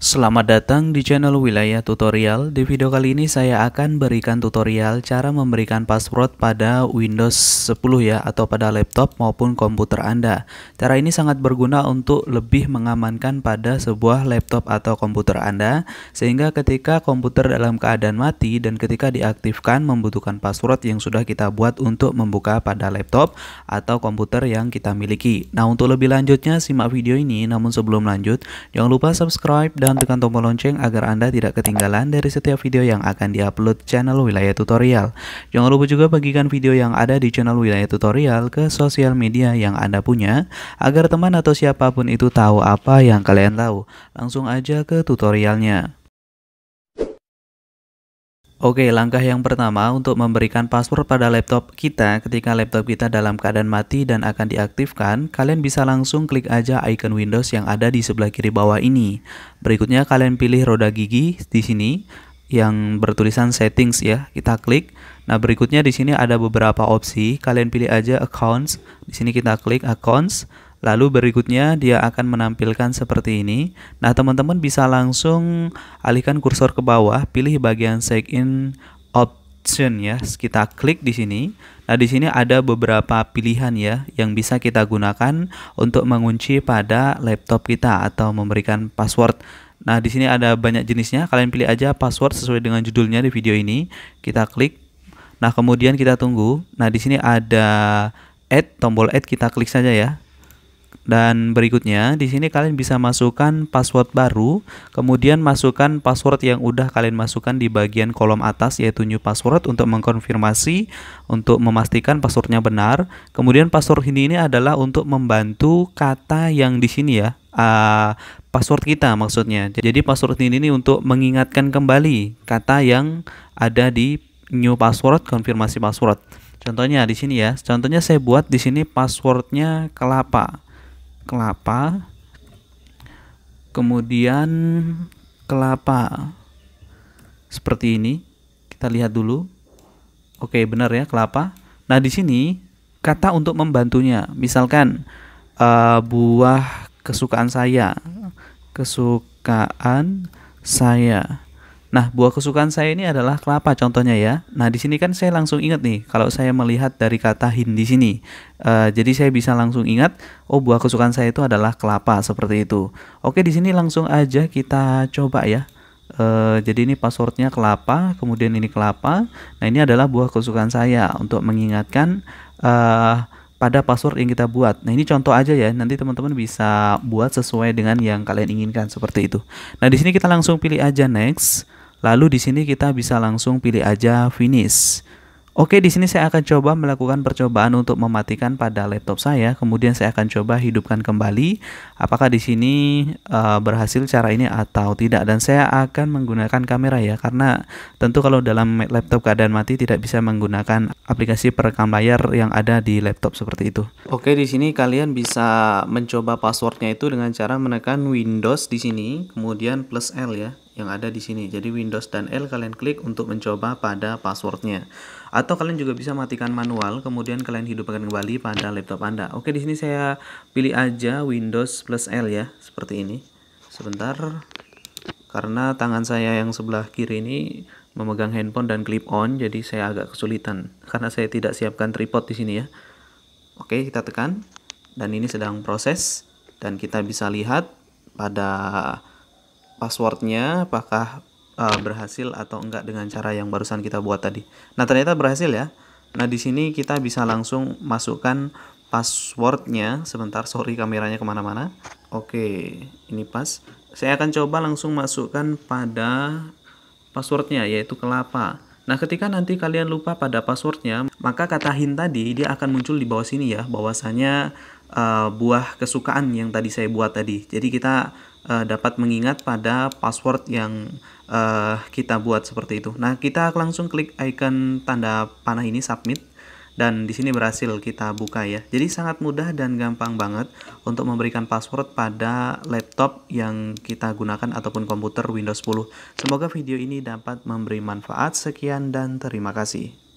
Selamat datang di channel Wilayah Tutorial. Di video kali ini saya akan berikan tutorial cara memberikan password pada Windows 10 ya atau pada laptop maupun komputer Anda. Cara ini sangat berguna untuk lebih mengamankan pada sebuah laptop atau komputer Anda sehingga ketika komputer dalam keadaan mati dan ketika diaktifkan membutuhkan password yang sudah kita buat untuk membuka pada laptop atau komputer yang kita miliki. Nah, untuk lebih lanjutnya simak video ini namun sebelum lanjut jangan lupa subscribe dan dan tekan tombol lonceng agar Anda tidak ketinggalan dari setiap video yang akan diupload channel Wilayah Tutorial. Jangan lupa juga bagikan video yang ada di channel Wilayah Tutorial ke sosial media yang Anda punya, agar teman atau siapapun itu tahu apa yang kalian tahu. Langsung aja ke tutorialnya. Oke, langkah yang pertama untuk memberikan password pada laptop kita ketika laptop kita dalam keadaan mati dan akan diaktifkan, kalian bisa langsung klik aja icon Windows yang ada di sebelah kiri bawah ini. Berikutnya kalian pilih roda gigi di sini yang bertulisan settings ya, kita klik. Nah, berikutnya di sini ada beberapa opsi, kalian pilih aja accounts. Di sini kita klik accounts. Lalu berikutnya dia akan menampilkan seperti ini. Nah, teman-teman bisa langsung alihkan kursor ke bawah, pilih bagian Sign In Option ya. Kita klik di sini. Nah, di sini ada beberapa pilihan ya yang bisa kita gunakan untuk mengunci pada laptop kita atau memberikan password. Nah, di sini ada banyak jenisnya. Kalian pilih aja password sesuai dengan judulnya di video ini. Kita klik. Nah, kemudian kita tunggu. Nah, di sini ada add, tombol add kita klik saja ya. Dan berikutnya, di sini kalian bisa masukkan password baru, kemudian masukkan password yang udah kalian masukkan di bagian kolom atas yaitu new password untuk mengkonfirmasi, untuk memastikan passwordnya benar. Kemudian password ini ini adalah untuk membantu kata yang di sini ya, uh, password kita maksudnya. Jadi password ini ini untuk mengingatkan kembali kata yang ada di new password, konfirmasi password. Contohnya di sini ya. Contohnya saya buat di sini passwordnya kelapa kelapa, kemudian kelapa seperti ini. Kita lihat dulu. Oke, benar ya kelapa. Nah, di sini kata untuk membantunya. Misalkan uh, buah kesukaan saya. Kesukaan saya. Nah, buah kesukaan saya ini adalah kelapa contohnya ya. Nah, di sini kan saya langsung ingat nih kalau saya melihat dari kata hin di sini. Uh, jadi saya bisa langsung ingat, oh buah kesukaan saya itu adalah kelapa seperti itu. Oke, di sini langsung aja kita coba ya. Uh, jadi ini passwordnya kelapa, kemudian ini kelapa. Nah, ini adalah buah kesukaan saya untuk mengingatkan uh, pada password yang kita buat. Nah, ini contoh aja ya. Nanti teman-teman bisa buat sesuai dengan yang kalian inginkan seperti itu. Nah, di sini kita langsung pilih aja next. Lalu di sini kita bisa langsung pilih aja finish. Oke, di sini saya akan coba melakukan percobaan untuk mematikan pada laptop saya. Kemudian saya akan coba hidupkan kembali apakah di sini uh, berhasil cara ini atau tidak dan saya akan menggunakan kamera ya karena tentu kalau dalam laptop keadaan mati tidak bisa menggunakan aplikasi perekam layar yang ada di laptop seperti itu. Oke, di sini kalian bisa mencoba passwordnya itu dengan cara menekan Windows di sini, kemudian plus L ya yang ada di sini. Jadi Windows dan L kalian klik untuk mencoba pada passwordnya. Atau kalian juga bisa matikan manual, kemudian kalian hidupkan kembali pada laptop Anda. Oke, di sini saya pilih aja Windows plus L ya, seperti ini. Sebentar, karena tangan saya yang sebelah kiri ini memegang handphone dan clip on, jadi saya agak kesulitan. Karena saya tidak siapkan tripod di sini ya. Oke, kita tekan. Dan ini sedang proses. Dan kita bisa lihat pada passwordnya apakah uh, berhasil atau enggak dengan cara yang barusan kita buat tadi. Nah ternyata berhasil ya. Nah di sini kita bisa langsung masukkan passwordnya. Sebentar, sorry kameranya kemana-mana. Oke, ini pas. Saya akan coba langsung masukkan pada passwordnya yaitu kelapa. Nah, ketika nanti kalian lupa pada passwordnya, maka kata hint tadi dia akan muncul di bawah sini ya, bahwasanya uh, buah kesukaan yang tadi saya buat tadi. Jadi kita uh, dapat mengingat pada password yang uh, kita buat seperti itu. Nah, kita langsung klik icon tanda panah ini submit dan di sini berhasil kita buka ya. Jadi sangat mudah dan gampang banget untuk memberikan password pada laptop yang kita gunakan ataupun komputer Windows 10. Semoga video ini dapat memberi manfaat. Sekian dan terima kasih.